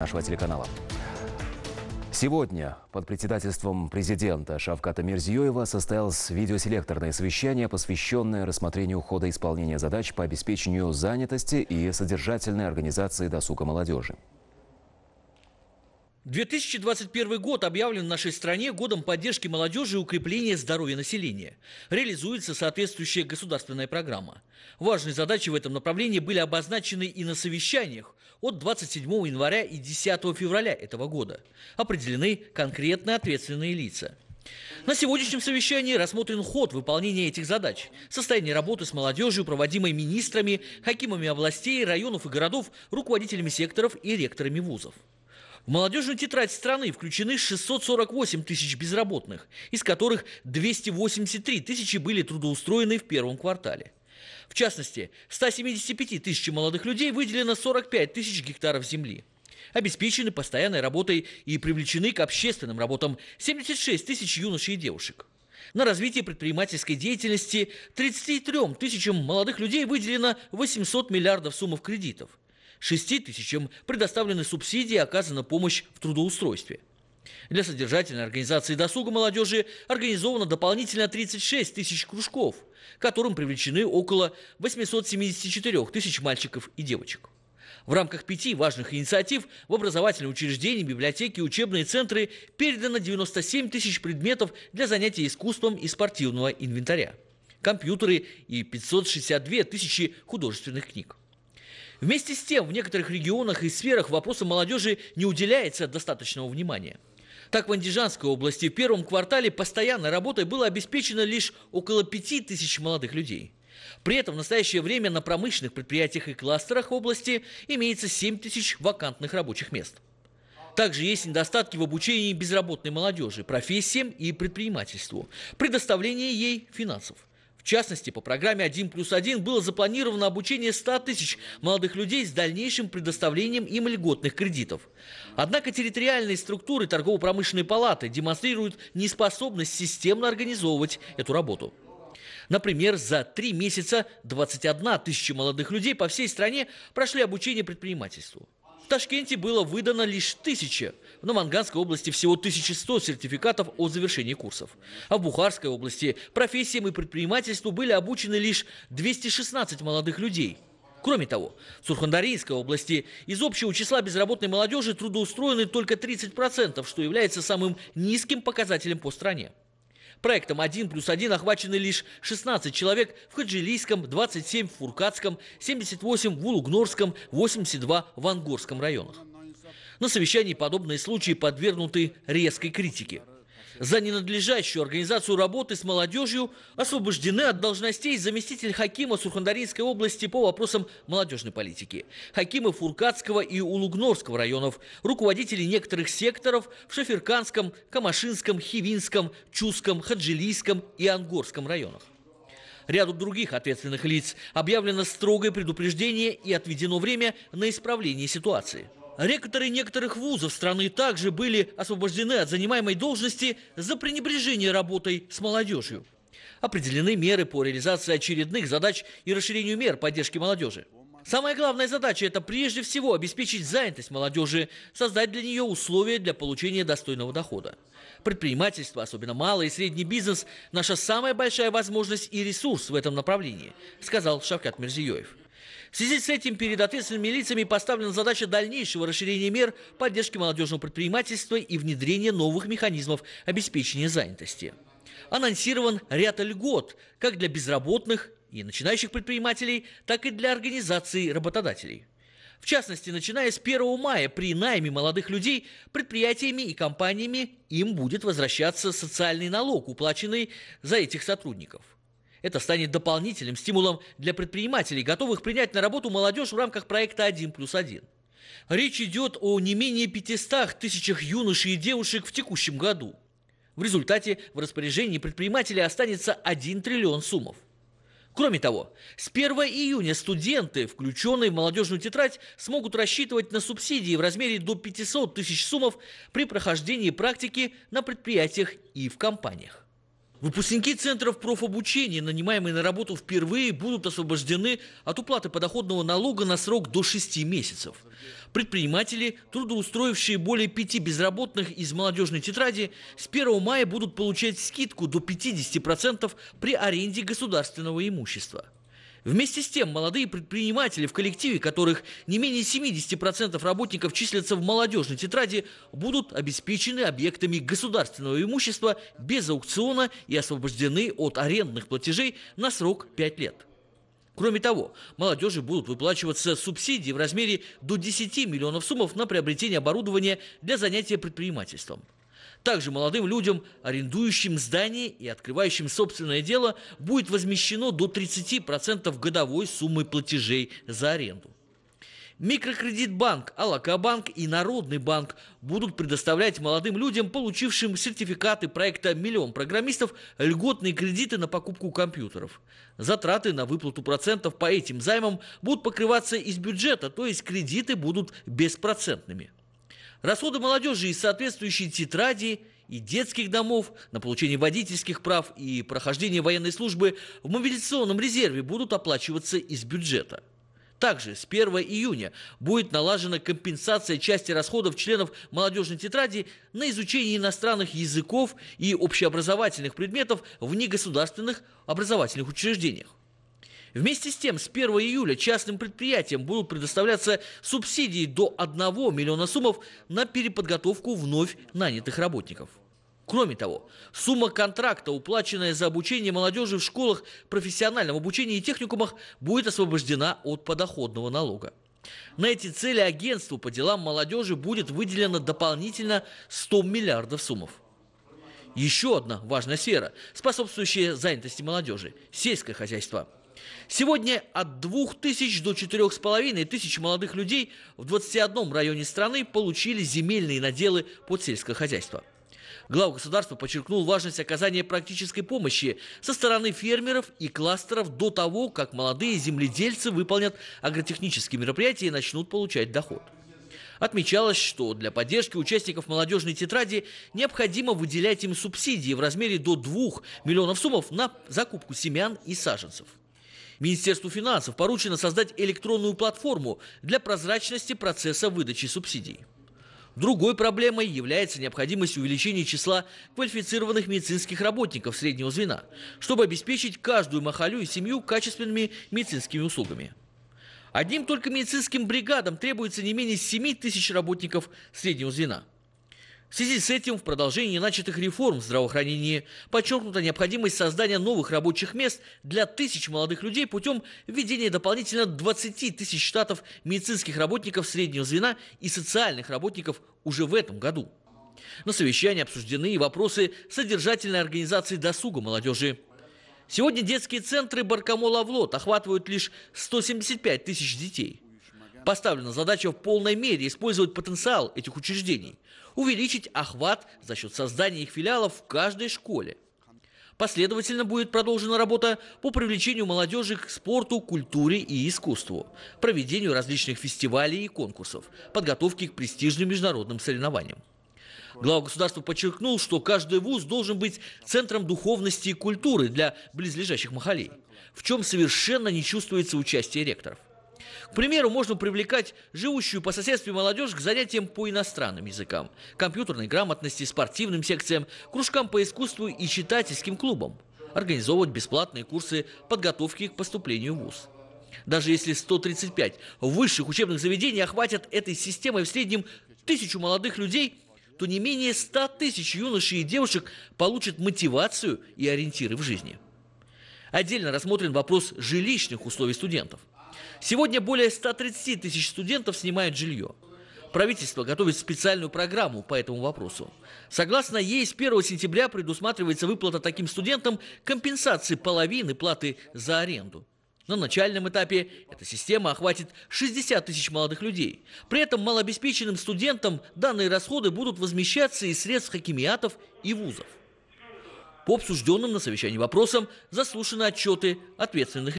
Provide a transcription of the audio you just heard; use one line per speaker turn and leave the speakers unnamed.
нашего телеканала. Сегодня под председательством президента Шавката Мирзиёева состоялось видеоселекторное совещание, посвященное рассмотрению хода исполнения задач по обеспечению занятости и содержательной организации досуга молодежи. 2021 год объявлен в нашей стране годом поддержки молодежи и укрепления здоровья населения. Реализуется соответствующая государственная программа. Важные задачи в этом направлении были обозначены и на совещаниях от 27 января и 10 февраля этого года. Определены конкретно ответственные лица. На сегодняшнем совещании рассмотрен ход выполнения этих задач, состояние работы с молодежью, проводимой министрами, хакимами областей, районов и городов, руководителями секторов и ректорами вузов. В молодежную тетрадь страны включены 648 тысяч безработных, из которых 283 тысячи были трудоустроены в первом квартале. В частности, 175 тысяч молодых людей выделено 45 тысяч гектаров земли. Обеспечены постоянной работой и привлечены к общественным работам 76 тысяч юношей и девушек. На развитие предпринимательской деятельности 33 тысячам молодых людей выделено 800 миллиардов сумм кредитов. 6 тысячам предоставлены субсидии и оказана помощь в трудоустройстве. Для содержательной организации досуга молодежи организовано дополнительно 36 тысяч кружков, которым привлечены около 874 тысяч мальчиков и девочек. В рамках пяти важных инициатив в образовательные учреждения, библиотеки и учебные центры передано 97 тысяч предметов для занятий искусством и спортивного инвентаря, компьютеры и 562 тысячи художественных книг. Вместе с тем, в некоторых регионах и сферах вопросу молодежи не уделяется достаточного внимания. Так, в Андижанской области в первом квартале постоянной работой было обеспечено лишь около 5 тысяч молодых людей. При этом в настоящее время на промышленных предприятиях и кластерах области имеется 7 тысяч вакантных рабочих мест. Также есть недостатки в обучении безработной молодежи, профессиям и предпринимательству, предоставлении ей финансов частности, по программе 1 плюс 1 было запланировано обучение 100 тысяч молодых людей с дальнейшим предоставлением им льготных кредитов. Однако территориальные структуры торгово-промышленной палаты демонстрируют неспособность системно организовывать эту работу. Например, за три месяца 21 тысяча молодых людей по всей стране прошли обучение предпринимательству. В Ташкенте было выдано лишь тысяча. В Наманганской области всего 1100 сертификатов о завершении курсов. А в Бухарской области профессиям и предпринимательству были обучены лишь 216 молодых людей. Кроме того, в Сурхандарийской области из общего числа безработной молодежи трудоустроены только 30%, что является самым низким показателем по стране. Проектом 1 плюс 1 охвачены лишь 16 человек в Хаджилийском, 27 в Фуркатском, 78 в Улугнорском, 82 в Ангорском районах. На совещании подобные случаи подвергнуты резкой критике – за ненадлежащую организацию работы с молодежью освобождены от должностей заместитель Хакима Сурхандарийской области по вопросам молодежной политики, Хакимы Фуркатского и Улугнорского районов, руководители некоторых секторов в Шаферканском, Камашинском, Хивинском, Чуском, Хаджилийском и Ангорском районах ряду других ответственных лиц. Объявлено строгое предупреждение и отведено время на исправление ситуации. Ректоры некоторых вузов страны также были освобождены от занимаемой должности за пренебрежение работой с молодежью. Определены меры по реализации очередных задач и расширению мер поддержки молодежи. Самая главная задача – это прежде всего обеспечить занятость молодежи, создать для нее условия для получения достойного дохода. Предпринимательство, особенно малый и средний бизнес – наша самая большая возможность и ресурс в этом направлении, сказал Шавкат Мерзиёев. В связи с этим перед ответственными лицами поставлена задача дальнейшего расширения мер поддержки молодежного предпринимательства и внедрения новых механизмов обеспечения занятости. Анонсирован ряд льгот как для безработных и начинающих предпринимателей, так и для организаций работодателей. В частности, начиная с 1 мая при найме молодых людей предприятиями и компаниями им будет возвращаться социальный налог, уплаченный за этих сотрудников – это станет дополнительным стимулом для предпринимателей, готовых принять на работу молодежь в рамках проекта «Один плюс один». Речь идет о не менее 500 тысячах юношей и девушек в текущем году. В результате в распоряжении предпринимателя останется 1 триллион суммов. Кроме того, с 1 июня студенты, включенные в молодежную тетрадь, смогут рассчитывать на субсидии в размере до 500 тысяч суммов при прохождении практики на предприятиях и в компаниях. Выпускники центров профобучения, нанимаемые на работу впервые, будут освобождены от уплаты подоходного налога на срок до 6 месяцев. Предприниматели, трудоустроившие более пяти безработных из молодежной тетради, с 1 мая будут получать скидку до 50% при аренде государственного имущества. Вместе с тем, молодые предприниматели, в коллективе которых не менее 70% работников числятся в молодежной тетради, будут обеспечены объектами государственного имущества без аукциона и освобождены от арендных платежей на срок 5 лет. Кроме того, молодежи будут выплачиваться субсидии в размере до 10 миллионов суммов на приобретение оборудования для занятия предпринимательством. Также молодым людям, арендующим здание и открывающим собственное дело, будет возмещено до 30% годовой суммы платежей за аренду. Микрокредитбанк, Алакабанк и Народный банк будут предоставлять молодым людям, получившим сертификаты проекта «Миллион программистов», льготные кредиты на покупку компьютеров. Затраты на выплату процентов по этим займам будут покрываться из бюджета, то есть кредиты будут беспроцентными расходы молодежи и соответствующие тетради и детских домов на получение водительских прав и прохождение военной службы в мобилизационном резерве будут оплачиваться из бюджета. Также с 1 июня будет налажена компенсация части расходов членов молодежной тетради на изучение иностранных языков и общеобразовательных предметов в негосударственных образовательных учреждениях. Вместе с тем, с 1 июля частным предприятиям будут предоставляться субсидии до 1 миллиона суммов на переподготовку вновь нанятых работников. Кроме того, сумма контракта, уплаченная за обучение молодежи в школах, профессиональном обучении и техникумах, будет освобождена от подоходного налога. На эти цели агентству по делам молодежи будет выделено дополнительно 100 миллиардов суммов. Еще одна важная сфера, способствующая занятости молодежи – сельское хозяйство – Сегодня от 2 тысяч до 4,5 тысяч молодых людей в 21 районе страны получили земельные наделы под сельское хозяйство. Глава государства подчеркнул важность оказания практической помощи со стороны фермеров и кластеров до того, как молодые земледельцы выполнят агротехнические мероприятия и начнут получать доход. Отмечалось, что для поддержки участников молодежной тетради необходимо выделять им субсидии в размере до 2 миллионов сумм на закупку семян и саженцев. Министерству финансов поручено создать электронную платформу для прозрачности процесса выдачи субсидий. Другой проблемой является необходимость увеличения числа квалифицированных медицинских работников среднего звена, чтобы обеспечить каждую махалю и семью качественными медицинскими услугами. Одним только медицинским бригадам требуется не менее 7 тысяч работников среднего звена – в связи с этим в продолжении начатых реформ в здравоохранении подчеркнута необходимость создания новых рабочих мест для тысяч молодых людей путем введения дополнительно 20 тысяч штатов медицинских работников среднего звена и социальных работников уже в этом году. На совещании обсуждены и вопросы содержательной организации досуга молодежи. Сегодня детские центры Баркамол-Авлот охватывают лишь 175 тысяч детей – Поставлена задача в полной мере использовать потенциал этих учреждений, увеличить охват за счет создания их филиалов в каждой школе. Последовательно будет продолжена работа по привлечению молодежи к спорту, культуре и искусству, проведению различных фестивалей и конкурсов, подготовке к престижным международным соревнованиям. Глава государства подчеркнул, что каждый вуз должен быть центром духовности и культуры для близлежащих махалей, в чем совершенно не чувствуется участие ректоров. К примеру, можно привлекать живущую по соседству молодежь к занятиям по иностранным языкам, компьютерной грамотности, спортивным секциям, кружкам по искусству и читательским клубам, организовывать бесплатные курсы подготовки к поступлению в ВУЗ. Даже если 135 высших учебных заведений охватят этой системой в среднем тысячу молодых людей, то не менее 100 тысяч юношей и девушек получат мотивацию и ориентиры в жизни. Отдельно рассмотрен вопрос жилищных условий студентов. Сегодня более 130 тысяч студентов снимают жилье. Правительство готовит специальную программу по этому вопросу. Согласно ей, с 1 сентября предусматривается выплата таким студентам компенсации половины платы за аренду. На начальном этапе эта система охватит 60 тысяч молодых людей. При этом малообеспеченным студентам данные расходы будут возмещаться из средств хакимиатов и вузов. По обсужденным на совещании вопросам заслушаны отчеты ответственных